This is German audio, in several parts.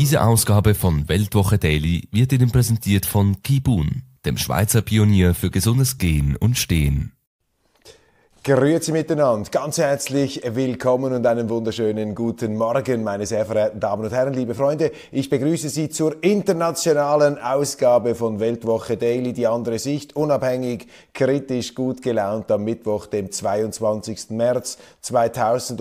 Diese Ausgabe von Weltwoche Daily wird Ihnen präsentiert von Kibun, dem Schweizer Pionier für gesundes Gehen und Stehen. Grüezi miteinander, ganz herzlich willkommen und einen wunderschönen guten Morgen, meine sehr verehrten Damen und Herren, liebe Freunde. Ich begrüße Sie zur internationalen Ausgabe von Weltwoche Daily, die andere Sicht, unabhängig, kritisch, gut gelaunt am Mittwoch, dem 22. März 2000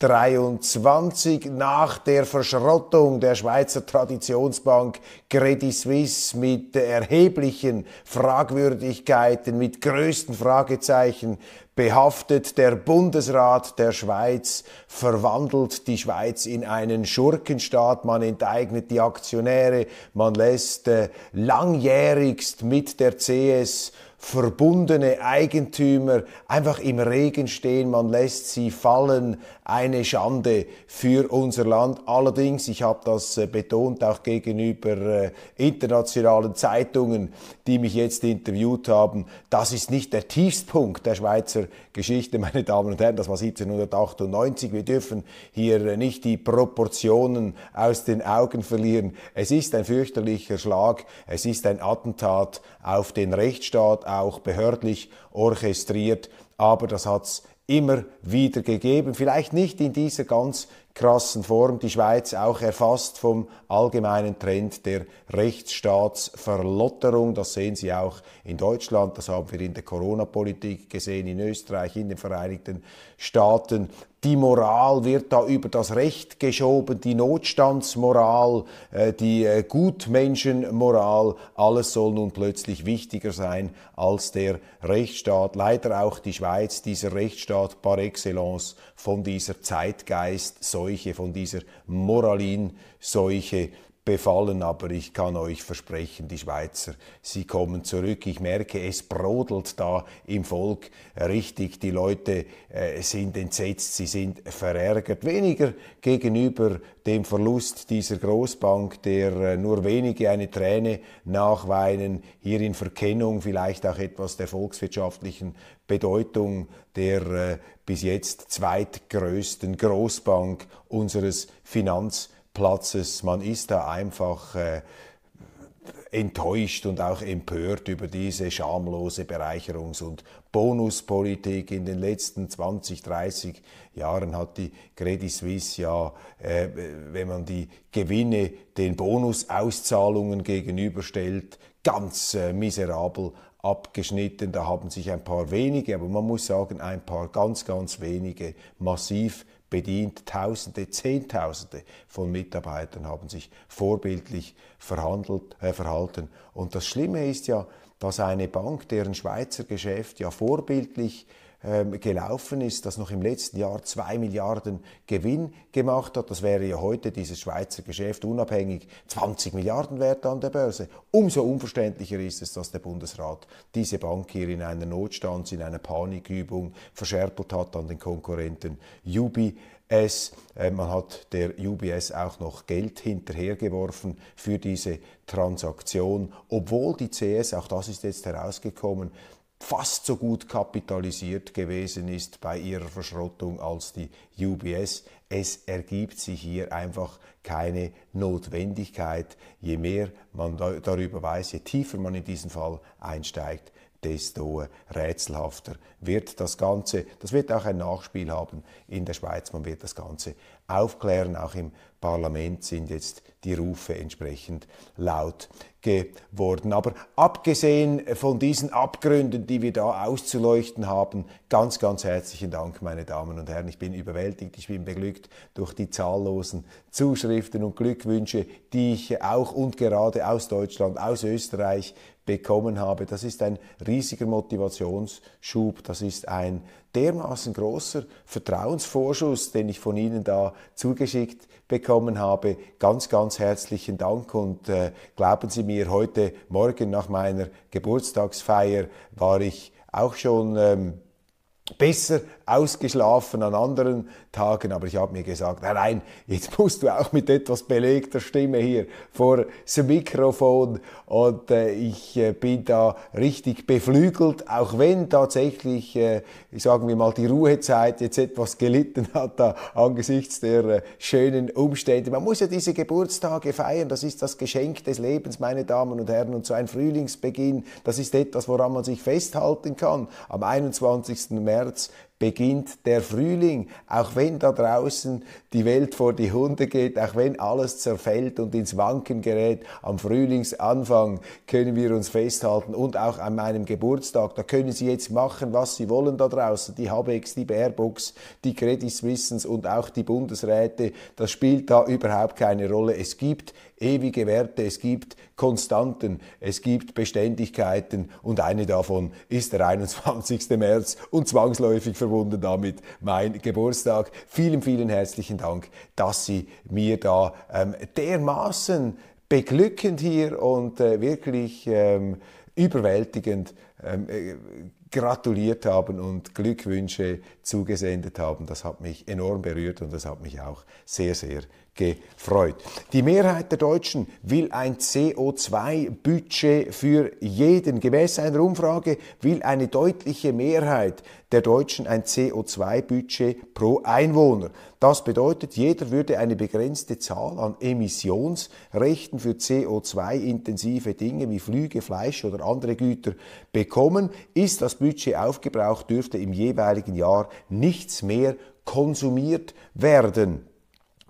23 nach der Verschrottung der Schweizer Traditionsbank Credit Suisse mit erheblichen Fragwürdigkeiten, mit größten Fragezeichen behaftet der Bundesrat der Schweiz, verwandelt die Schweiz in einen Schurkenstaat, man enteignet die Aktionäre, man lässt äh, langjährigst mit der CS verbundene Eigentümer einfach im Regen stehen, man lässt sie fallen, eine Schande für unser Land. Allerdings, ich habe das äh, betont auch gegenüber äh, internationalen Zeitungen, die mich jetzt interviewt haben, das ist nicht der Tiefstpunkt der Schweizer Geschichte, meine Damen und Herren, das war 1798. Wir dürfen hier äh, nicht die Proportionen aus den Augen verlieren. Es ist ein fürchterlicher Schlag, es ist ein Attentat auf den Rechtsstaat, auch behördlich orchestriert, aber das hat's immer wieder gegeben. Vielleicht nicht in dieser ganz krassen Form. Die Schweiz auch erfasst vom allgemeinen Trend der Rechtsstaatsverlotterung. Das sehen Sie auch in Deutschland. Das haben wir in der Corona-Politik gesehen, in Österreich, in den Vereinigten Staaten die Moral wird da über das Recht geschoben, die Notstandsmoral, äh, die äh, Gutmenschenmoral, alles soll nun plötzlich wichtiger sein als der Rechtsstaat. Leider auch die Schweiz, dieser Rechtsstaat par excellence von dieser Zeitgeistseuche, von dieser Moralinseuche befallen, aber ich kann euch versprechen, die Schweizer, sie kommen zurück. Ich merke, es brodelt da im Volk richtig. Die Leute äh, sind entsetzt, sie sind verärgert. Weniger gegenüber dem Verlust dieser Großbank, der äh, nur wenige eine Träne nachweinen, hier in Verkennung vielleicht auch etwas der volkswirtschaftlichen Bedeutung der äh, bis jetzt zweitgrößten Großbank unseres Finanz Platzes. Man ist da einfach äh, enttäuscht und auch empört über diese schamlose Bereicherungs- und Bonuspolitik. In den letzten 20, 30 Jahren hat die Credit Suisse ja, äh, wenn man die Gewinne den Bonusauszahlungen gegenüberstellt, ganz äh, miserabel abgeschnitten. Da haben sich ein paar wenige, aber man muss sagen, ein paar ganz, ganz wenige massiv bedient. Tausende, Zehntausende von Mitarbeitern haben sich vorbildlich verhandelt, äh, verhalten. Und das Schlimme ist ja, dass eine Bank, deren Schweizer Geschäft ja vorbildlich äh, ähm, gelaufen ist, das noch im letzten Jahr 2 Milliarden Gewinn gemacht hat. Das wäre ja heute dieses Schweizer Geschäft unabhängig 20 Milliarden wert an der Börse. Umso unverständlicher ist es, dass der Bundesrat diese Bank hier in einer Notstands-, in einer Panikübung verscherpelt hat an den Konkurrenten UBS. Es, äh, man hat der UBS auch noch Geld hinterhergeworfen für diese Transaktion, obwohl die CS, auch das ist jetzt herausgekommen, fast so gut kapitalisiert gewesen ist bei ihrer Verschrottung als die UBS. Es ergibt sich hier einfach keine Notwendigkeit. Je mehr man darüber weiß, je tiefer man in diesen Fall einsteigt, desto rätselhafter wird das Ganze. Das wird auch ein Nachspiel haben in der Schweiz. Man wird das Ganze aufklären. Auch im Parlament sind jetzt die Rufe entsprechend laut geworden. Aber abgesehen von diesen Abgründen, die wir da auszuleuchten haben, ganz, ganz herzlichen Dank, meine Damen und Herren. Ich bin überwältigt, ich bin beglückt durch die zahllosen Zuschriften und Glückwünsche, die ich auch und gerade aus Deutschland, aus Österreich bekommen habe. Das ist ein riesiger Motivationsschub, das ist ein dermaßen großer Vertrauensvorschuss, den ich von Ihnen da zugeschickt bekommen habe. Ganz, ganz herzlichen Dank und äh, glauben Sie mir, heute Morgen nach meiner Geburtstagsfeier war ich auch schon ähm, besser ausgeschlafen an anderen Tagen, aber ich habe mir gesagt, nein, nein, jetzt musst du auch mit etwas belegter Stimme hier vor das Mikrofon und äh, ich äh, bin da richtig beflügelt, auch wenn tatsächlich, äh, sagen wir mal, die Ruhezeit jetzt etwas gelitten hat da, angesichts der äh, schönen Umstände. Man muss ja diese Geburtstage feiern, das ist das Geschenk des Lebens, meine Damen und Herren, und so ein Frühlingsbeginn, das ist etwas, woran man sich festhalten kann. Am 21. März beginnt der Frühling, auch wenn da draußen die Welt vor die Hunde geht, auch wenn alles zerfällt und ins Wanken gerät, am Frühlingsanfang können wir uns festhalten und auch an meinem Geburtstag, da können Sie jetzt machen, was Sie wollen da draußen, die Habecks, die Baerbox, die Credit Swissens und auch die Bundesräte, das spielt da überhaupt keine Rolle. Es gibt ewige Werte, es gibt Konstanten, es gibt Beständigkeiten und eine davon ist der 21. März und zwangsläufig verbunden damit mein Geburtstag. Vielen, vielen herzlichen Dank, dass Sie mir da ähm, dermaßen beglückend hier und äh, wirklich ähm, überwältigend ähm, äh, gratuliert haben und Glückwünsche zugesendet haben. Das hat mich enorm berührt und das hat mich auch sehr, sehr gefreut. Die Mehrheit der Deutschen will ein CO2-Budget für jeden. Gemäß einer Umfrage will eine deutliche Mehrheit der Deutschen ein CO2-Budget pro Einwohner. Das bedeutet, jeder würde eine begrenzte Zahl an Emissionsrechten für CO2-intensive Dinge wie Flüge, Fleisch oder andere Güter bekommen. Ist das Budget aufgebraucht, dürfte im jeweiligen Jahr nichts mehr konsumiert werden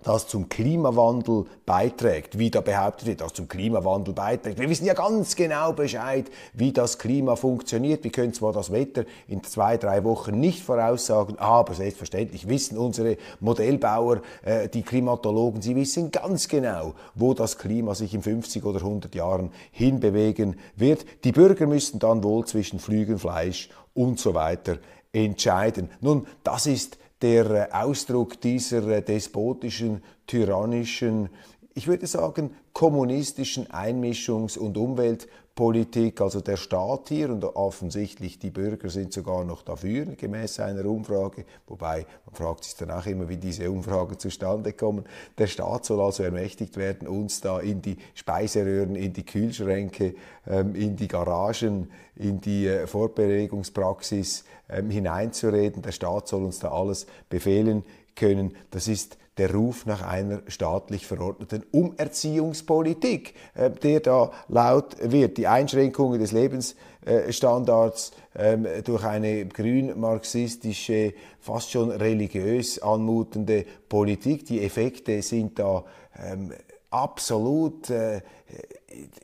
das zum Klimawandel beiträgt, wie da behauptet wird, das zum Klimawandel beiträgt. Wir wissen ja ganz genau Bescheid, wie das Klima funktioniert. Wir können zwar das Wetter in zwei, drei Wochen nicht voraussagen, aber selbstverständlich wissen unsere Modellbauer, äh, die Klimatologen, sie wissen ganz genau, wo das Klima sich in 50 oder 100 Jahren hinbewegen wird. Die Bürger müssen dann wohl zwischen Flügen, Fleisch und so weiter entscheiden. Nun, das ist der Ausdruck dieser despotischen, tyrannischen, ich würde sagen kommunistischen Einmischungs- und Umwelt- Politik, also der Staat hier und offensichtlich die Bürger sind sogar noch dafür, gemäß einer Umfrage, wobei man fragt sich danach immer, wie diese Umfragen zustande kommen. Der Staat soll also ermächtigt werden, uns da in die Speiseröhren, in die Kühlschränke, ähm, in die Garagen, in die äh, Fortbewegungspraxis ähm, hineinzureden. Der Staat soll uns da alles befehlen können. Das ist der Ruf nach einer staatlich verordneten Umerziehungspolitik, äh, der da laut wird. Die Einschränkungen des Lebensstandards äh, durch eine grün-marxistische, fast schon religiös anmutende Politik. Die Effekte sind da ähm, absolut äh,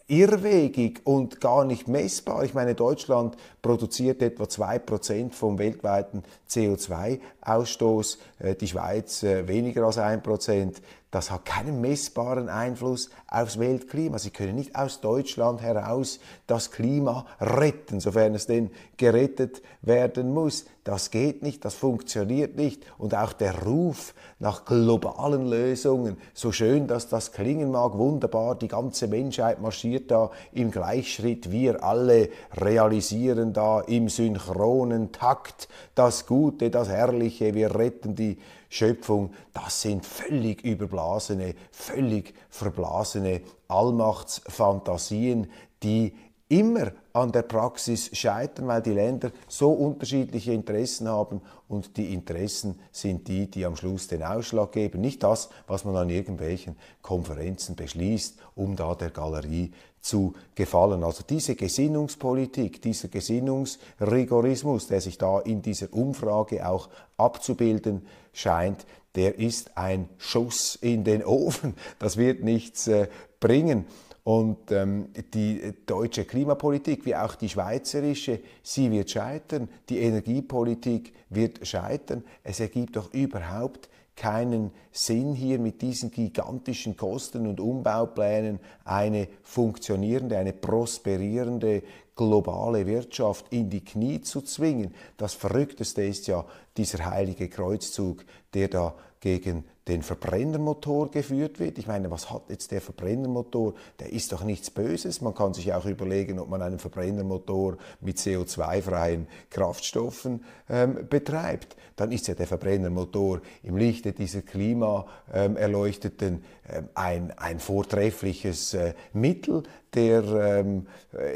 irrwegig und gar nicht messbar. Ich meine, Deutschland produziert etwa zwei Prozent vom weltweiten CO2-Ausstoß, äh, die Schweiz äh, weniger als ein Prozent. Das hat keinen messbaren Einfluss aufs Weltklima. Sie können nicht aus Deutschland heraus das Klima retten, sofern es denn gerettet werden muss das geht nicht, das funktioniert nicht. Und auch der Ruf nach globalen Lösungen, so schön, dass das klingen mag, wunderbar, die ganze Menschheit marschiert da im Gleichschritt, wir alle realisieren da im synchronen Takt das Gute, das Herrliche, wir retten die Schöpfung, das sind völlig überblasene, völlig verblasene Allmachtsfantasien, die immer an der Praxis scheitern, weil die Länder so unterschiedliche Interessen haben und die Interessen sind die, die am Schluss den Ausschlag geben, nicht das, was man an irgendwelchen Konferenzen beschließt, um da der Galerie zu gefallen. Also diese Gesinnungspolitik, dieser Gesinnungsrigorismus, der sich da in dieser Umfrage auch abzubilden scheint, der ist ein Schuss in den Ofen. Das wird nichts äh, bringen. Und ähm, die deutsche Klimapolitik, wie auch die schweizerische, sie wird scheitern. Die Energiepolitik wird scheitern. Es ergibt doch überhaupt keinen Sinn, hier mit diesen gigantischen Kosten und Umbauplänen eine funktionierende, eine prosperierende globale Wirtschaft in die Knie zu zwingen. Das Verrückteste ist ja dieser heilige Kreuzzug, der da gegen den Verbrennermotor geführt wird. Ich meine, was hat jetzt der Verbrennermotor? Der ist doch nichts Böses. Man kann sich auch überlegen, ob man einen Verbrennermotor mit CO2-freien Kraftstoffen ähm, betreibt. Dann ist ja der Verbrennermotor im Lichte dieser Klimaerleuchteten ähm, ein, ein vortreffliches äh, Mittel der ähm,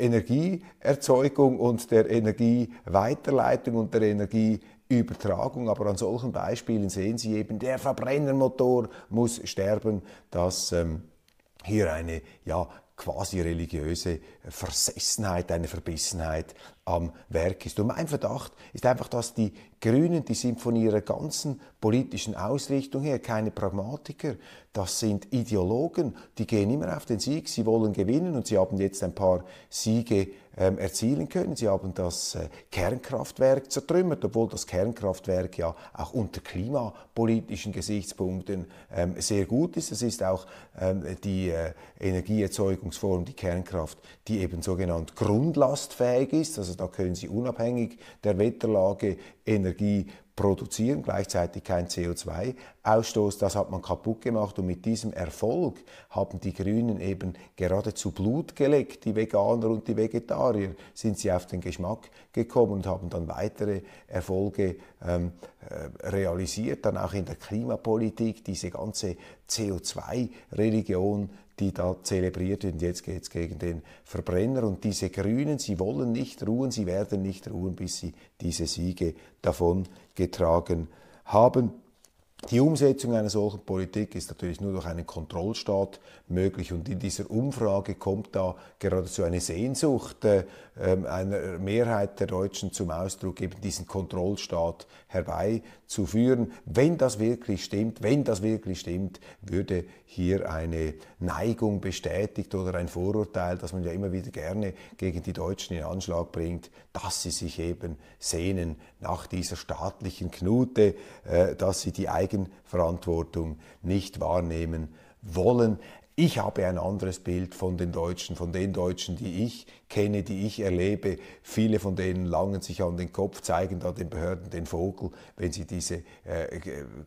Energieerzeugung und der Energieweiterleitung und der Energie Übertragung. Aber an solchen Beispielen sehen Sie eben, der Verbrennermotor muss sterben, dass ähm, hier eine ja, quasi religiöse Versessenheit, eine Verbissenheit am Werk ist. Und mein Verdacht ist einfach, dass die Grünen, die sind von ihrer ganzen politischen Ausrichtung her keine Pragmatiker. Das sind Ideologen, die gehen immer auf den Sieg, sie wollen gewinnen und sie haben jetzt ein paar Siege ähm, erzielen können. Sie haben das äh, Kernkraftwerk zertrümmert, obwohl das Kernkraftwerk ja auch unter klimapolitischen Gesichtspunkten ähm, sehr gut ist. Es ist auch ähm, die äh, Energieerzeugungsform, die Kernkraft, die eben sogenannt grundlastfähig ist. Also da können Sie unabhängig der Wetterlage Energie Energie produzieren, gleichzeitig kein CO2-Ausstoß. Das hat man kaputt gemacht und mit diesem Erfolg haben die Grünen eben geradezu Blut geleckt. Die Veganer und die Vegetarier sind sie auf den Geschmack gekommen und haben dann weitere Erfolge ähm, äh, realisiert. Dann auch in der Klimapolitik diese ganze CO2-Religion die da zelebriert wird. Und jetzt geht es gegen den Verbrenner. Und diese Grünen, sie wollen nicht ruhen, sie werden nicht ruhen, bis sie diese Siege davon getragen haben. Die Umsetzung einer solchen Politik ist natürlich nur durch einen Kontrollstaat möglich und in dieser Umfrage kommt da geradezu eine Sehnsucht äh, ähm, einer Mehrheit der Deutschen zum Ausdruck, eben diesen Kontrollstaat herbeizuführen. Wenn das wirklich stimmt, wenn das wirklich stimmt, würde hier eine Neigung bestätigt oder ein Vorurteil, das man ja immer wieder gerne gegen die Deutschen in Anschlag bringt, dass sie sich eben sehnen nach dieser staatlichen Knute, äh, dass sie die Eigenverantwortung nicht wahrnehmen wollen. Ich habe ein anderes Bild von den Deutschen, von den Deutschen, die ich kenne, die ich erlebe. Viele von denen langen sich an den Kopf, zeigen da den Behörden den Vogel, wenn sie diese äh,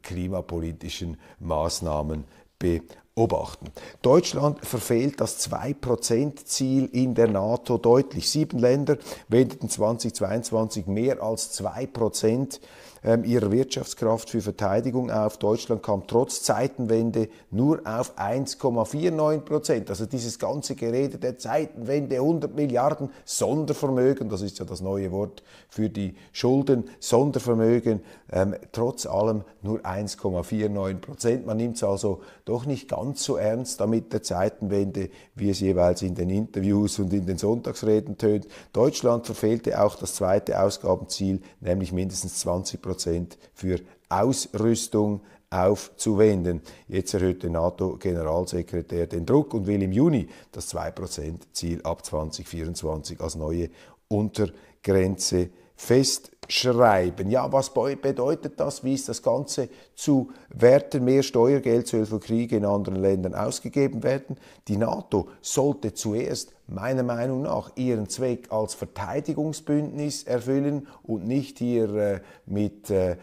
klimapolitischen Maßnahmen beobachten. Deutschland verfehlt das 2%-Ziel in der NATO deutlich. Sieben Länder wendeten 2022 mehr als 2% ähm, ihrer Wirtschaftskraft für Verteidigung auf. Deutschland kam trotz Zeitenwende nur auf 1,49 Prozent. Also dieses ganze Gerede der Zeitenwende, 100 Milliarden Sondervermögen, das ist ja das neue Wort für die Schulden, Sondervermögen, ähm, trotz allem nur 1,49 Prozent. Man nimmt es also doch nicht ganz so ernst damit der Zeitenwende, wie es jeweils in den Interviews und in den Sonntagsreden tönt. Deutschland verfehlte auch das zweite Ausgabenziel, nämlich mindestens 20 Prozent für Ausrüstung aufzuwenden. Jetzt erhöht der NATO-Generalsekretär den Druck und will im Juni das 2%-Ziel ab 2024 als neue Untergrenze festschreiben. Ja, was bedeutet das? Wie ist das Ganze zu werten? Mehr Steuergeld soll für Kriege in anderen Ländern ausgegeben werden. Die NATO sollte zuerst meiner Meinung nach ihren Zweck als Verteidigungsbündnis erfüllen und nicht hier äh, mit äh,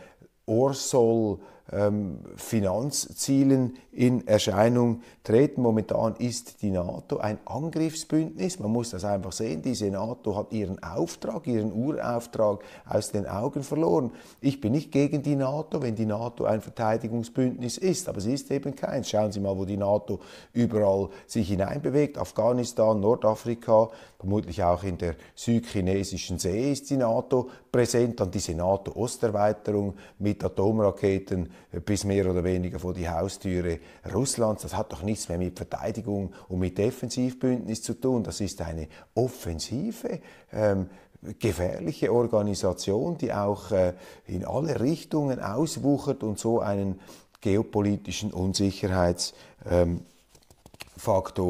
Orsol ähm, Finanzzielen in Erscheinung treten. Momentan ist die NATO ein Angriffsbündnis. Man muss das einfach sehen. Diese NATO hat ihren Auftrag, ihren Urauftrag aus den Augen verloren. Ich bin nicht gegen die NATO, wenn die NATO ein Verteidigungsbündnis ist, aber sie ist eben keins. Schauen Sie mal, wo die NATO überall sich hineinbewegt. Afghanistan, Nordafrika, vermutlich auch in der südchinesischen See ist die NATO präsent. Dann diese NATO-Osterweiterung mit Atomraketen bis mehr oder weniger vor die Haustüre Russlands. Das hat doch nichts mehr mit Verteidigung und mit Defensivbündnis zu tun. Das ist eine offensive, ähm, gefährliche Organisation, die auch äh, in alle Richtungen auswuchert und so einen geopolitischen Unsicherheitsfaktor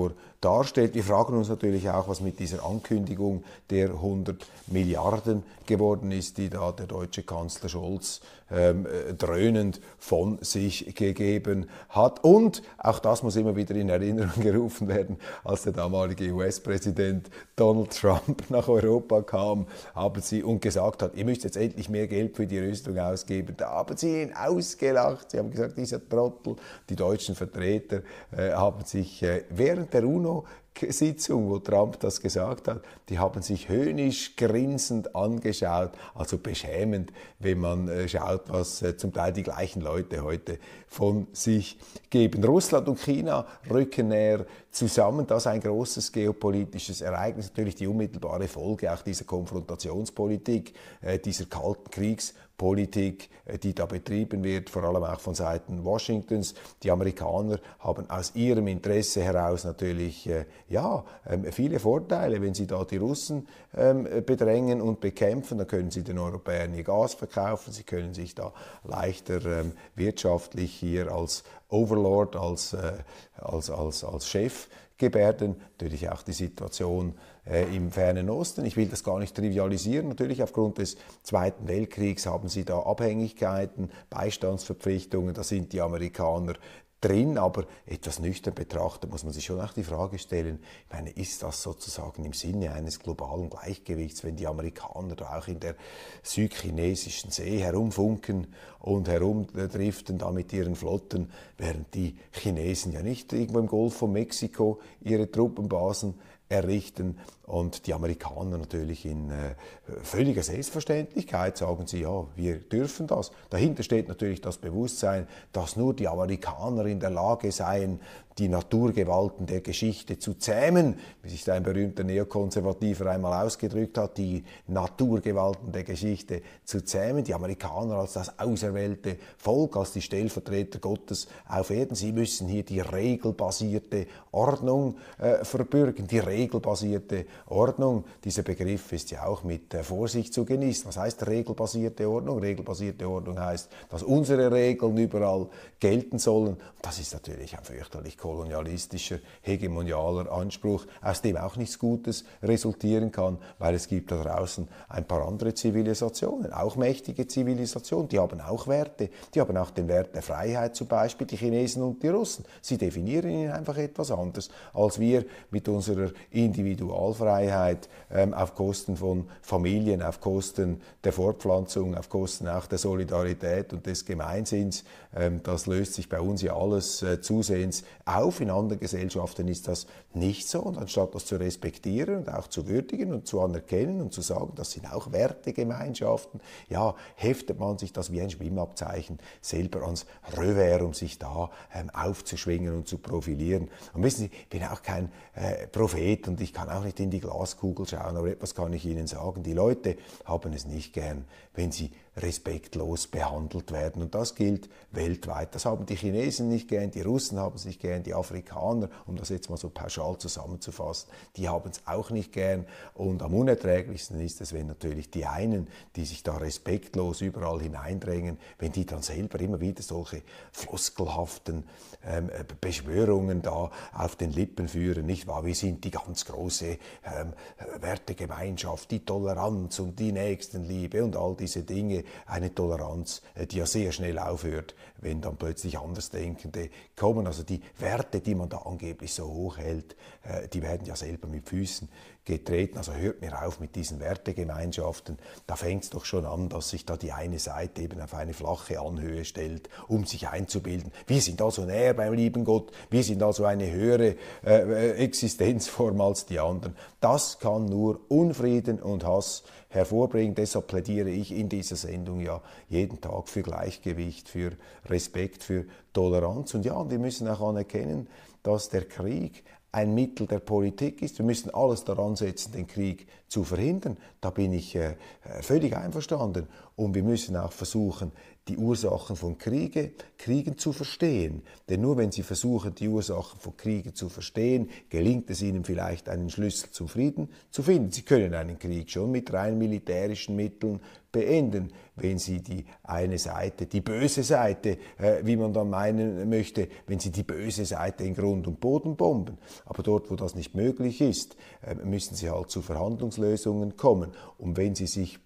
ähm, darstellt. Wir fragen uns natürlich auch, was mit dieser Ankündigung der 100 Milliarden geworden ist, die da der deutsche Kanzler Scholz äh, ähm, äh, dröhnend von sich gegeben hat. Und auch das muss immer wieder in Erinnerung gerufen werden, als der damalige US-Präsident Donald Trump nach Europa kam, haben sie und gesagt hat, ihr müsst jetzt endlich mehr Geld für die Rüstung ausgeben. Da haben sie ihn ausgelacht. Sie haben gesagt, dieser Trottel. Die deutschen Vertreter äh, haben sich äh, während der UNO Sitzung, wo Trump das gesagt hat, die haben sich höhnisch grinsend angeschaut, also beschämend, wenn man äh, schaut, was äh, zum Teil die gleichen Leute heute von sich geben. Russland und China rücken näher zusammen. Das ist ein großes geopolitisches Ereignis. Natürlich die unmittelbare Folge auch dieser Konfrontationspolitik, äh, dieser kalten Kriegspolitik, äh, die da betrieben wird, vor allem auch von Seiten Washingtons. Die Amerikaner haben aus ihrem Interesse heraus natürlich äh, ja, ähm, viele Vorteile. Wenn sie da die Russen ähm, bedrängen und bekämpfen, dann können sie den Europäern ihr Gas verkaufen, sie können sich da leichter ähm, wirtschaftlich hier als Overlord, als, äh, als, als, als Chef gebärden. Natürlich auch die Situation äh, im fernen Osten. Ich will das gar nicht trivialisieren. Natürlich aufgrund des Zweiten Weltkriegs haben sie da Abhängigkeiten, Beistandsverpflichtungen. Da sind die Amerikaner drin, aber etwas nüchtern betrachtet muss man sich schon auch die Frage stellen, ich meine, ist das sozusagen im Sinne eines globalen Gleichgewichts, wenn die Amerikaner da auch in der südchinesischen See herumfunken und herumdriften da mit ihren Flotten, während die Chinesen ja nicht irgendwo im Golf von Mexiko ihre Truppenbasen errichten. Und die Amerikaner natürlich in äh, völliger Selbstverständlichkeit sagen sie, ja, wir dürfen das. Dahinter steht natürlich das Bewusstsein, dass nur die Amerikaner in der Lage seien, die Naturgewalten der Geschichte zu zähmen, wie sich ein berühmter Neokonservativer einmal ausgedrückt hat, die Naturgewalten der Geschichte zu zähmen. Die Amerikaner als das auserwählte Volk, als die Stellvertreter Gottes auf Erden. Sie müssen hier die regelbasierte Ordnung äh, verbürgen, die regelbasierte Ordnung, dieser Begriff ist ja auch mit äh, Vorsicht zu genießen. Was heißt regelbasierte Ordnung? Regelbasierte Ordnung heißt, dass unsere Regeln überall gelten sollen. Das ist natürlich ein fürchterlich kolonialistischer, hegemonialer Anspruch, aus dem auch nichts Gutes resultieren kann, weil es gibt da draußen ein paar andere Zivilisationen, auch mächtige Zivilisationen, die haben auch Werte, die haben auch den Wert der Freiheit zum Beispiel, die Chinesen und die Russen. Sie definieren ihn einfach etwas anders, als wir mit unserer Individualfreiheit Freiheit ähm, auf Kosten von Familien, auf Kosten der Fortpflanzung, auf Kosten auch der Solidarität und des Gemeinsinns. Ähm, das löst sich bei uns ja alles äh, zusehends auf. In anderen Gesellschaften ist das nicht so. Und anstatt das zu respektieren und auch zu würdigen und zu anerkennen und zu sagen, das sind auch Wertegemeinschaften, ja, heftet man sich das wie ein Schwimmabzeichen selber ans Revers, um sich da ähm, aufzuschwingen und zu profilieren. Und wissen Sie, ich bin auch kein äh, Prophet und ich kann auch nicht in die die Glaskugel schauen, aber etwas kann ich Ihnen sagen, die Leute haben es nicht gern, wenn sie respektlos behandelt werden. Und das gilt weltweit. Das haben die Chinesen nicht gern, die Russen haben es nicht gern, die Afrikaner, um das jetzt mal so pauschal zusammenzufassen, die haben es auch nicht gern. Und am unerträglichsten ist es, wenn natürlich die einen, die sich da respektlos überall hineindrängen, wenn die dann selber immer wieder solche floskelhaften ähm, Beschwörungen da auf den Lippen führen, nicht wahr? Wir sind die ganz große ähm, Wertegemeinschaft, die Toleranz und die Nächstenliebe und all diese Dinge, eine Toleranz, äh, die ja sehr schnell aufhört, wenn dann plötzlich Andersdenkende kommen. Also die Werte, die man da angeblich so hoch hält, äh, die werden ja selber mit Füßen getreten. Also hört mir auf mit diesen Wertegemeinschaften. Da fängt es doch schon an, dass sich da die eine Seite eben auf eine flache Anhöhe stellt, um sich einzubilden. Wir sind also näher beim lieben Gott, wir sind also eine höhere äh, äh Existenzform als die anderen. Das kann nur Unfrieden und Hass hervorbringen. Deshalb plädiere ich in dieser Sendung ja jeden Tag für Gleichgewicht, für Respekt, für Toleranz. Und ja, wir müssen auch anerkennen, dass der Krieg ein Mittel der Politik ist. Wir müssen alles daran setzen, den Krieg zu verhindern. Da bin ich äh, völlig einverstanden. Und wir müssen auch versuchen, die Ursachen von Kriege, Kriegen zu verstehen. Denn nur wenn sie versuchen, die Ursachen von Kriegen zu verstehen, gelingt es ihnen vielleicht, einen Schlüssel zum Frieden zu finden. Sie können einen Krieg schon mit rein militärischen Mitteln beenden, wenn sie die eine Seite, die böse Seite, äh, wie man dann meinen möchte, wenn sie die böse Seite in Grund und Boden bomben. Aber dort, wo das nicht möglich ist, äh, müssen sie halt zu Verhandlungslösungen kommen. Und wenn sie sich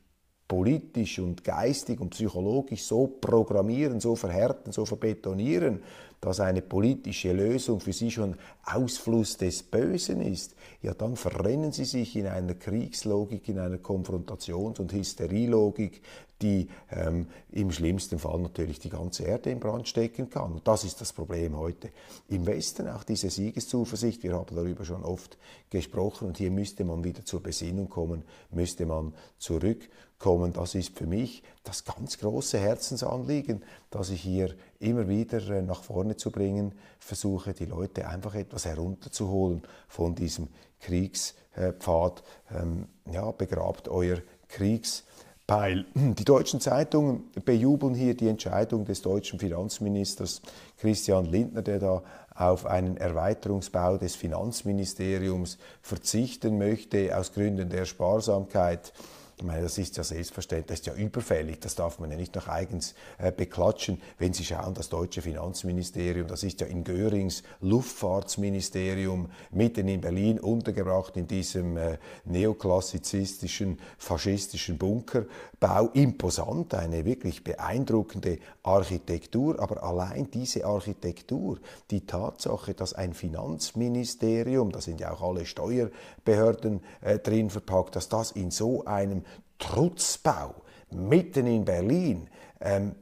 politisch und geistig und psychologisch so programmieren, so verhärten, so verbetonieren, dass eine politische Lösung für sie schon Ausfluss des Bösen ist, ja dann verrennen sie sich in einer Kriegslogik, in einer Konfrontations- und Hysterielogik, die ähm, im schlimmsten Fall natürlich die ganze Erde in Brand stecken kann. Und das ist das Problem heute im Westen, auch diese Siegeszuversicht. Wir haben darüber schon oft gesprochen und hier müsste man wieder zur Besinnung kommen, müsste man zurückkommen. Das ist für mich das ganz große Herzensanliegen, das ich hier immer wieder äh, nach vorne zu bringen versuche, die Leute einfach etwas herunterzuholen von diesem Kriegspfad. Ähm, ja, begrabt euer Kriegspeil. Die deutschen Zeitungen bejubeln hier die Entscheidung des deutschen Finanzministers Christian Lindner, der da auf einen Erweiterungsbau des Finanzministeriums verzichten möchte aus Gründen der Sparsamkeit. Ich meine, das ist ja selbstverständlich, das ist ja überfällig, das darf man ja nicht noch eigens äh, beklatschen. Wenn Sie schauen, das deutsche Finanzministerium, das ist ja in Görings Luftfahrtsministerium mitten in Berlin untergebracht in diesem äh, neoklassizistischen, faschistischen Bunkerbau. Imposant, eine wirklich beeindruckende Architektur, aber allein diese Architektur, die Tatsache, dass ein Finanzministerium, da sind ja auch alle Steuerbehörden äh, drin verpackt, dass das in so einem Trutzbau, mitten in Berlin, ähm,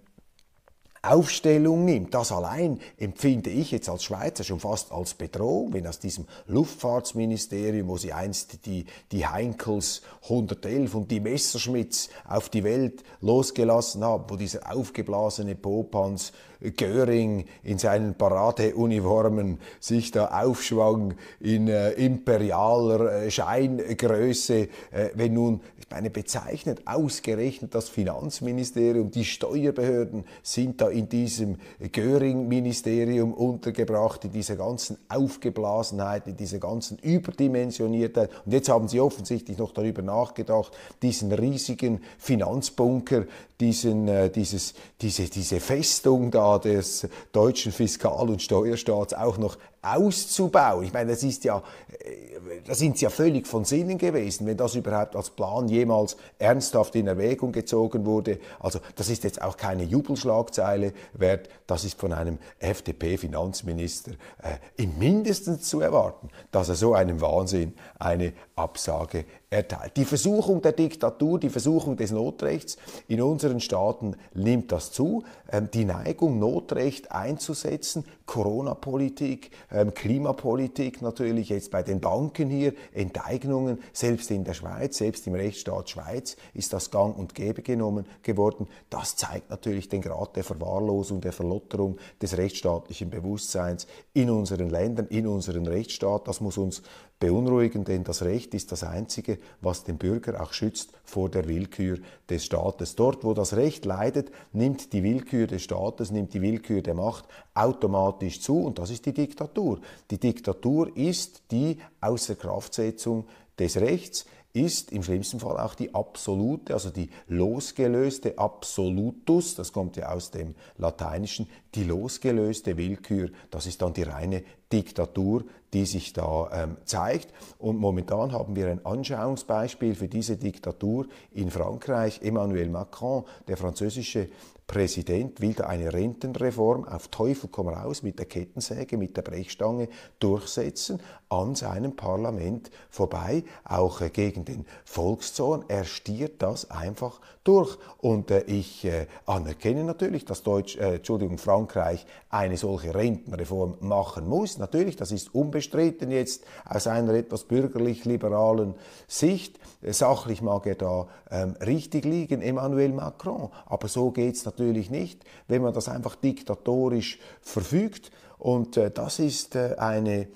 Aufstellung nimmt. Das allein empfinde ich jetzt als Schweizer schon fast als Bedrohung, wenn aus diesem Luftfahrtsministerium, wo sie einst die, die Heinkels 111 und die Messerschmitts auf die Welt losgelassen haben, wo dieser aufgeblasene Popanz Göring in seinen Paradeuniformen sich da aufschwang in äh, imperialer äh, Scheingröße. Äh, wenn nun, ich meine, bezeichnet ausgerechnet das Finanzministerium, die Steuerbehörden sind da in diesem Göring-Ministerium untergebracht, in dieser ganzen Aufgeblasenheit, in dieser ganzen Überdimensioniertheit. Und jetzt haben sie offensichtlich noch darüber nachgedacht, diesen riesigen Finanzbunker, diesen, äh, dieses, diese, diese Festung da des deutschen Fiskal- und Steuerstaats auch noch auszubauen. Ich meine, das ist ja, äh, da sind sie ja völlig von Sinnen gewesen, wenn das überhaupt als Plan jemals ernsthaft in Erwägung gezogen wurde. Also das ist jetzt auch keine Jubelschlagzeile wert, das ist von einem FDP-Finanzminister äh, im Mindesten zu erwarten, dass er so einem Wahnsinn eine Absage erteilt. Die Versuchung der Diktatur, die Versuchung des Notrechts in unseren Staaten nimmt das zu. Ähm, die Neigung, Notrecht einzusetzen, Corona-Politik, ähm, Klimapolitik natürlich, jetzt bei den Banken hier, Enteignungen, selbst in der Schweiz, selbst im Rechtsstaat Schweiz ist das gang und gäbe genommen geworden. Das zeigt natürlich den Grad der Verwahrlosung, der Verlotterung des rechtsstaatlichen Bewusstseins in unseren Ländern, in unseren Rechtsstaat. Das muss uns beunruhigen, denn das Recht ist das Einzige, was den Bürger auch schützt vor der Willkür des Staates. Dort, wo das Recht leidet, nimmt die Willkür des Staates, nimmt die Willkür der Macht automatisch zu und das ist die Diktatur. Die Diktatur ist die Außerkraftsetzung des Rechts, ist im schlimmsten Fall auch die absolute, also die losgelöste Absolutus, das kommt ja aus dem Lateinischen, die losgelöste Willkür, das ist dann die reine Diktatur, die sich da ähm, zeigt. Und momentan haben wir ein Anschauungsbeispiel für diese Diktatur in Frankreich. Emmanuel Macron, der französische Präsident will da eine Rentenreform auf Teufel komm raus mit der Kettensäge, mit der Brechstange durchsetzen, an seinem Parlament vorbei, auch äh, gegen den Volkszorn. Er stiert das einfach durch. Und äh, ich äh, anerkenne natürlich, dass Deutsch, äh, Entschuldigung, Frankreich eine solche Rentenreform machen muss. Natürlich, das ist unbestritten jetzt aus einer etwas bürgerlich-liberalen Sicht. Äh, sachlich mag er da ähm, richtig liegen, Emmanuel Macron. Aber so geht es natürlich natürlich nicht, wenn man das einfach diktatorisch verfügt. Und äh, das ist äh, eine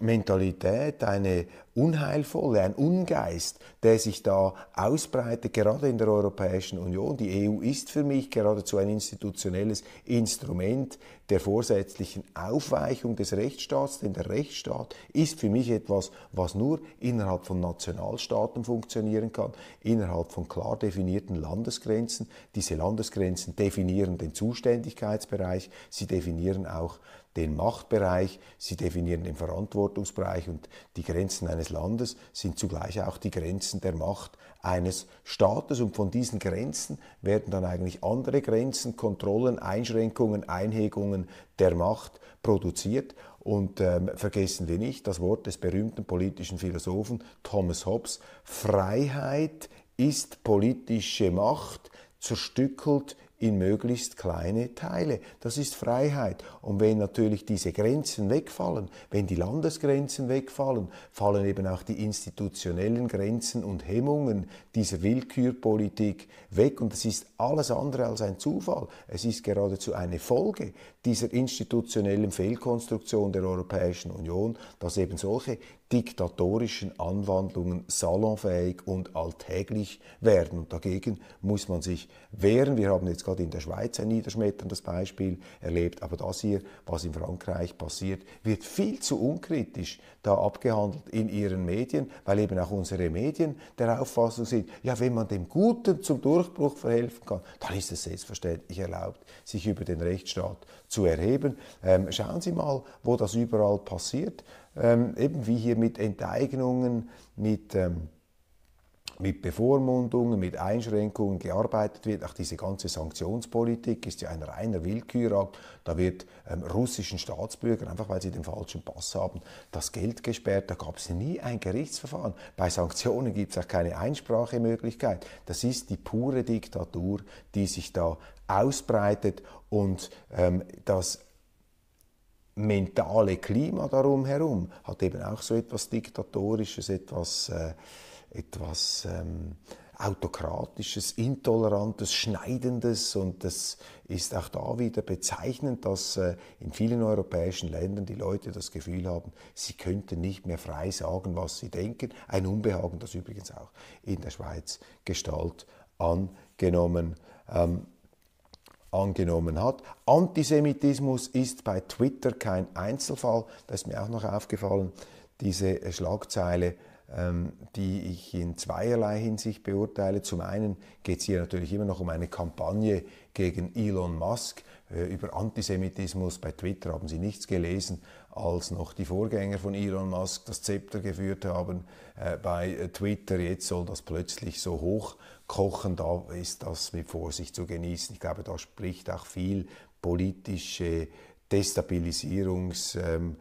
Mentalität, eine Unheilvolle, ein Ungeist, der sich da ausbreitet, gerade in der Europäischen Union. Die EU ist für mich geradezu ein institutionelles Instrument der vorsätzlichen Aufweichung des Rechtsstaats, denn der Rechtsstaat ist für mich etwas, was nur innerhalb von Nationalstaaten funktionieren kann, innerhalb von klar definierten Landesgrenzen. Diese Landesgrenzen definieren den Zuständigkeitsbereich, sie definieren auch den Machtbereich, sie definieren den Verantwortungsbereich und die Grenzen eines Landes sind zugleich auch die Grenzen der Macht eines Staates und von diesen Grenzen werden dann eigentlich andere Grenzen, Kontrollen, Einschränkungen, Einhegungen der Macht produziert und ähm, vergessen wir nicht das Wort des berühmten politischen Philosophen Thomas Hobbes, Freiheit ist politische Macht, zerstückelt in möglichst kleine Teile. Das ist Freiheit. Und wenn natürlich diese Grenzen wegfallen, wenn die Landesgrenzen wegfallen, fallen eben auch die institutionellen Grenzen und Hemmungen dieser Willkürpolitik weg. Und das ist alles andere als ein Zufall. Es ist geradezu eine Folge dieser institutionellen Fehlkonstruktion der Europäischen Union, dass eben solche diktatorischen Anwandlungen salonfähig und alltäglich werden. Und dagegen muss man sich wehren. Wir haben jetzt gerade in der Schweiz ein niederschmetterndes Beispiel erlebt, aber das hier, was in Frankreich passiert, wird viel zu unkritisch da abgehandelt in ihren Medien, weil eben auch unsere Medien der Auffassung sind, ja, wenn man dem Guten zum Durchbruch verhelfen kann, dann ist es selbstverständlich erlaubt, sich über den Rechtsstaat zu erheben. Ähm, schauen Sie mal, wo das überall passiert, ähm, eben wie hier mit Enteignungen, mit ähm, mit Bevormundungen, mit Einschränkungen gearbeitet wird. Auch diese ganze Sanktionspolitik ist ja ein reiner Willkürakt. Da wird ähm, russischen Staatsbürgern, einfach weil sie den falschen Pass haben, das Geld gesperrt. Da gab es nie ein Gerichtsverfahren. Bei Sanktionen gibt es auch keine Einsprachemöglichkeit. Das ist die pure Diktatur, die sich da ausbreitet und ähm, das mentale Klima darum herum hat eben auch so etwas Diktatorisches, etwas... Äh, etwas ähm, Autokratisches, Intolerantes, Schneidendes. Und das ist auch da wieder bezeichnend, dass äh, in vielen europäischen Ländern die Leute das Gefühl haben, sie könnten nicht mehr frei sagen, was sie denken. Ein Unbehagen, das übrigens auch in der Schweiz Gestalt angenommen ähm, angenommen hat. Antisemitismus ist bei Twitter kein Einzelfall. Da ist mir auch noch aufgefallen, diese Schlagzeile, ähm, die ich in zweierlei Hinsicht beurteile. Zum einen geht es hier natürlich immer noch um eine Kampagne gegen Elon Musk. Äh, über Antisemitismus bei Twitter haben Sie nichts gelesen, als noch die Vorgänger von Elon Musk das Zepter geführt haben äh, bei äh, Twitter. Jetzt soll das plötzlich so hoch kochen, da ist das mit Vorsicht zu genießen. Ich glaube, da spricht auch viel politische Destabilisierungs- ähm,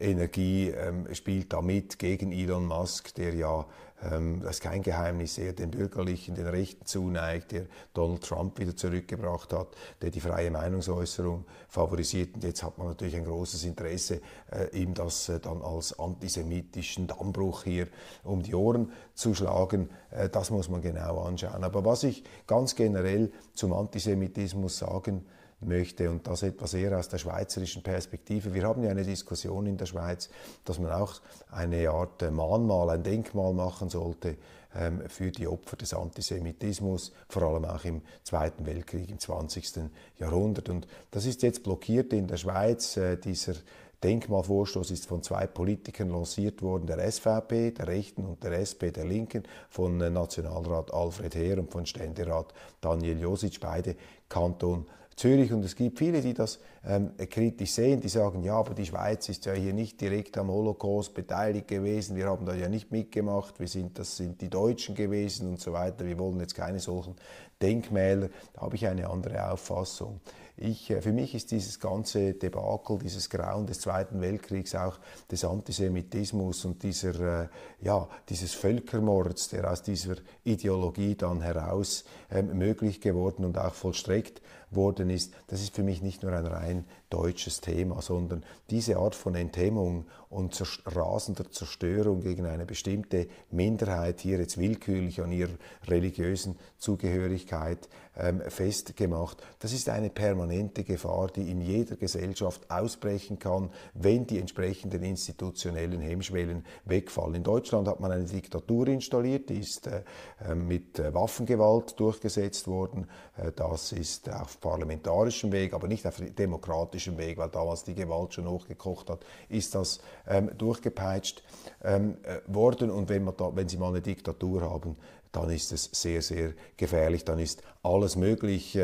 Energie ähm, spielt damit gegen Elon Musk, der ja, ähm, das ist kein Geheimnis, eher den Bürgerlichen, den Rechten zuneigt, der Donald Trump wieder zurückgebracht hat, der die freie Meinungsäußerung favorisiert. Und jetzt hat man natürlich ein großes Interesse, äh, ihm das äh, dann als antisemitischen Dammbruch hier um die Ohren zu schlagen. Äh, das muss man genau anschauen. Aber was ich ganz generell zum Antisemitismus sagen möchte, möchte und das etwas eher aus der schweizerischen Perspektive. Wir haben ja eine Diskussion in der Schweiz, dass man auch eine Art äh, Mahnmal, ein Denkmal machen sollte ähm, für die Opfer des Antisemitismus, vor allem auch im Zweiten Weltkrieg im 20. Jahrhundert. Und das ist jetzt blockiert in der Schweiz, äh, dieser Denkmalvorstoß ist von zwei Politikern lanciert worden, der SVP, der Rechten und der SP, der Linken, von äh, Nationalrat Alfred Heer und von Ständerat Daniel Josic, beide Kanton Zürich. Und es gibt viele, die das ähm, kritisch sehen, die sagen, ja, aber die Schweiz ist ja hier nicht direkt am Holocaust beteiligt gewesen, wir haben da ja nicht mitgemacht, wir sind, das sind die Deutschen gewesen und so weiter, wir wollen jetzt keine solchen Denkmäler. Da habe ich eine andere Auffassung. Ich, äh, für mich ist dieses ganze Debakel, dieses Grauen des Zweiten Weltkriegs, auch des Antisemitismus und dieser, äh, ja, dieses Völkermords, der aus dieser Ideologie dann heraus äh, möglich geworden und auch vollstreckt worden ist, das ist für mich nicht nur ein rein deutsches Thema, sondern diese Art von Enthemmung und rasender Zerstörung gegen eine bestimmte Minderheit hier jetzt willkürlich an ihrer religiösen Zugehörigkeit ähm, festgemacht, das ist eine permanente Gefahr, die in jeder Gesellschaft ausbrechen kann, wenn die entsprechenden institutionellen Hemmschwellen wegfallen. In Deutschland hat man eine Diktatur installiert, die ist äh, äh mit äh, Waffengewalt durchgesetzt worden. Äh, das ist auf parlamentarischem Weg, aber nicht auf demokratischem Weg, weil damals die Gewalt schon hochgekocht hat, ist das ähm, durchgepeitscht ähm, äh, worden. Und wenn, man da, wenn Sie mal eine Diktatur haben, dann ist es sehr, sehr gefährlich, dann ist alles möglich.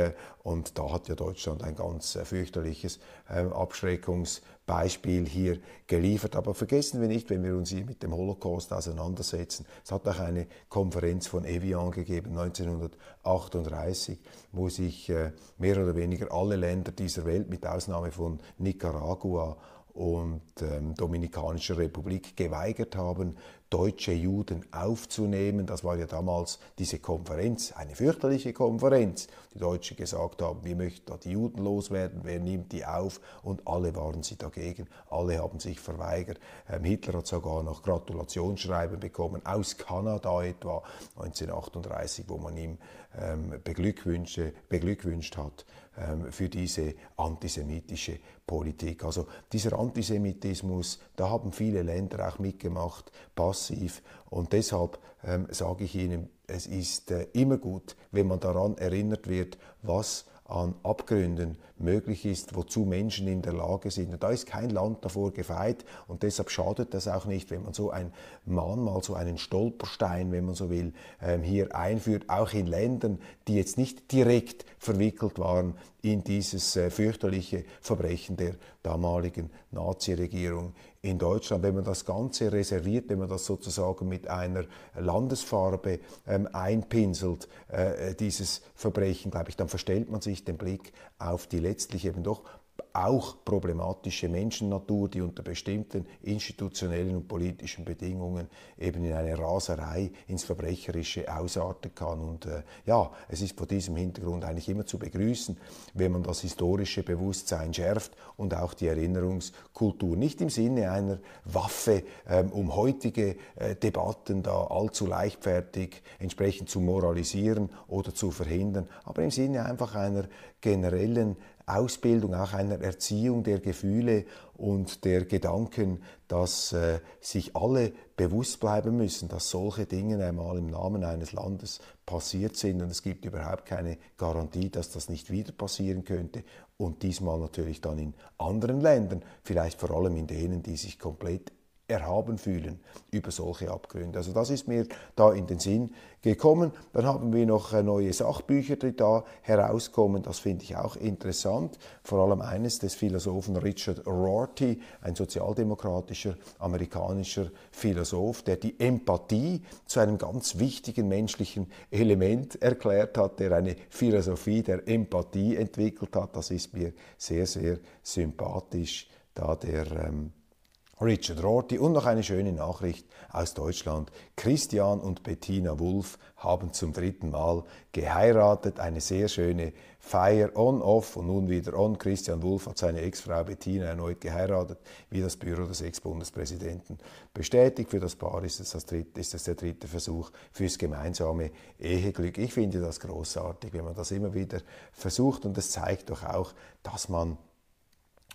Und da hat ja Deutschland ein ganz äh, fürchterliches ähm, Abschreckungs- Beispiel hier geliefert. Aber vergessen wir nicht, wenn wir uns hier mit dem Holocaust auseinandersetzen, es hat auch eine Konferenz von Evian gegeben 1938, wo sich äh, mehr oder weniger alle Länder dieser Welt mit Ausnahme von Nicaragua und ähm, Dominikanischer Republik geweigert haben, deutsche Juden aufzunehmen. Das war ja damals diese Konferenz, eine fürchterliche Konferenz. Die Deutschen gesagt haben, wir möchten da die Juden loswerden, wer nimmt die auf? Und alle waren sie dagegen, alle haben sich verweigert. Ähm, Hitler hat sogar noch Gratulationsschreiben bekommen, aus Kanada etwa 1938, wo man ihm ähm, beglückwünscht hat ähm, für diese antisemitische Politik. Also dieser Antisemitismus, da haben viele Länder auch mitgemacht, passiv. Und deshalb ähm, sage ich Ihnen, es ist äh, immer gut, wenn man daran erinnert wird, was an Abgründen möglich ist, wozu Menschen in der Lage sind. Und da ist kein Land davor gefeit und deshalb schadet das auch nicht, wenn man so ein Mahnmal, so einen Stolperstein, wenn man so will, ähm, hier einführt, auch in Ländern, die jetzt nicht direkt verwickelt waren in dieses äh, fürchterliche Verbrechen der damaligen Naziregierung in Deutschland. Wenn man das Ganze reserviert, wenn man das sozusagen mit einer Landesfarbe ähm, einpinselt, äh, dieses Verbrechen, glaube ich, dann verstellt man sich den Blick auf die letztlich eben doch auch problematische Menschennatur, die unter bestimmten institutionellen und politischen Bedingungen eben in eine Raserei, ins Verbrecherische ausarten kann. Und äh, ja, es ist vor diesem Hintergrund eigentlich immer zu begrüßen, wenn man das historische Bewusstsein schärft und auch die Erinnerungskultur. Nicht im Sinne einer Waffe, ähm, um heutige äh, Debatten da allzu leichtfertig entsprechend zu moralisieren oder zu verhindern, aber im Sinne einfach einer generellen Ausbildung, auch einer Erziehung der Gefühle und der Gedanken, dass äh, sich alle bewusst bleiben müssen, dass solche Dinge einmal im Namen eines Landes passiert sind und es gibt überhaupt keine Garantie, dass das nicht wieder passieren könnte und diesmal natürlich dann in anderen Ländern, vielleicht vor allem in denen, die sich komplett erhaben fühlen über solche Abgründe. Also das ist mir da in den Sinn gekommen. Dann haben wir noch äh, neue Sachbücher, die da herauskommen. Das finde ich auch interessant. Vor allem eines des Philosophen Richard Rorty, ein sozialdemokratischer amerikanischer Philosoph, der die Empathie zu einem ganz wichtigen menschlichen Element erklärt hat, der eine Philosophie der Empathie entwickelt hat. Das ist mir sehr, sehr sympathisch, da der ähm, Richard Rorty und noch eine schöne Nachricht aus Deutschland. Christian und Bettina Wulff haben zum dritten Mal geheiratet. Eine sehr schöne Feier on-off und nun wieder on. Christian Wulff hat seine Ex-Frau Bettina erneut geheiratet, wie das Büro des Ex-Bundespräsidenten bestätigt. Für das Paar ist es, das dritte, ist es der dritte Versuch fürs gemeinsame Eheglück. Ich finde das großartig, wenn man das immer wieder versucht und es zeigt doch auch, dass man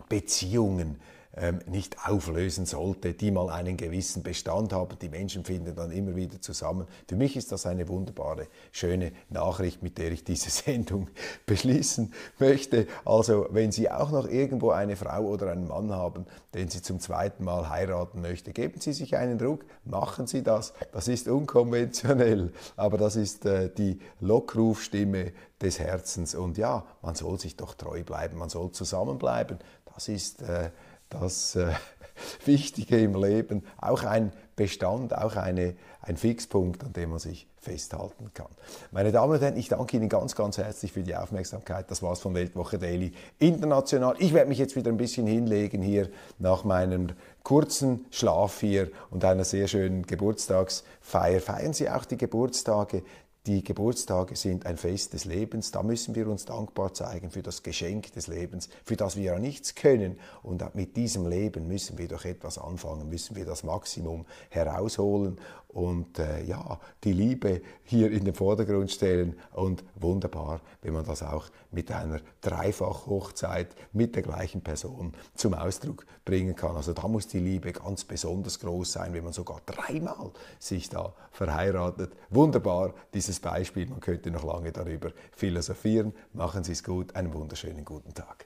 Beziehungen ähm, nicht auflösen sollte, die mal einen gewissen Bestand haben. Die Menschen finden dann immer wieder zusammen. Für mich ist das eine wunderbare, schöne Nachricht, mit der ich diese Sendung beschließen möchte. Also, wenn Sie auch noch irgendwo eine Frau oder einen Mann haben, den Sie zum zweiten Mal heiraten möchten, geben Sie sich einen Druck, machen Sie das. Das ist unkonventionell, aber das ist äh, die Lockrufstimme des Herzens. Und ja, man soll sich doch treu bleiben, man soll zusammenbleiben. Das ist äh, das äh, Wichtige im Leben, auch ein Bestand, auch eine, ein Fixpunkt, an dem man sich festhalten kann. Meine Damen und Herren, ich danke Ihnen ganz, ganz herzlich für die Aufmerksamkeit. Das war es von Weltwoche Daily International. Ich werde mich jetzt wieder ein bisschen hinlegen hier nach meinem kurzen Schlaf hier und einer sehr schönen Geburtstagsfeier. Feiern Sie auch die Geburtstage die Geburtstage sind ein Fest des Lebens. Da müssen wir uns dankbar zeigen für das Geschenk des Lebens, für das wir ja nichts können. Und mit diesem Leben müssen wir doch etwas anfangen, müssen wir das Maximum herausholen und äh, ja, die Liebe hier in den Vordergrund stellen und wunderbar, wenn man das auch mit einer Dreifachhochzeit mit der gleichen Person zum Ausdruck bringen kann. Also da muss die Liebe ganz besonders groß sein, wenn man sogar dreimal sich da verheiratet. Wunderbar, dieses Beispiel, man könnte noch lange darüber philosophieren. Machen Sie es gut, einen wunderschönen guten Tag.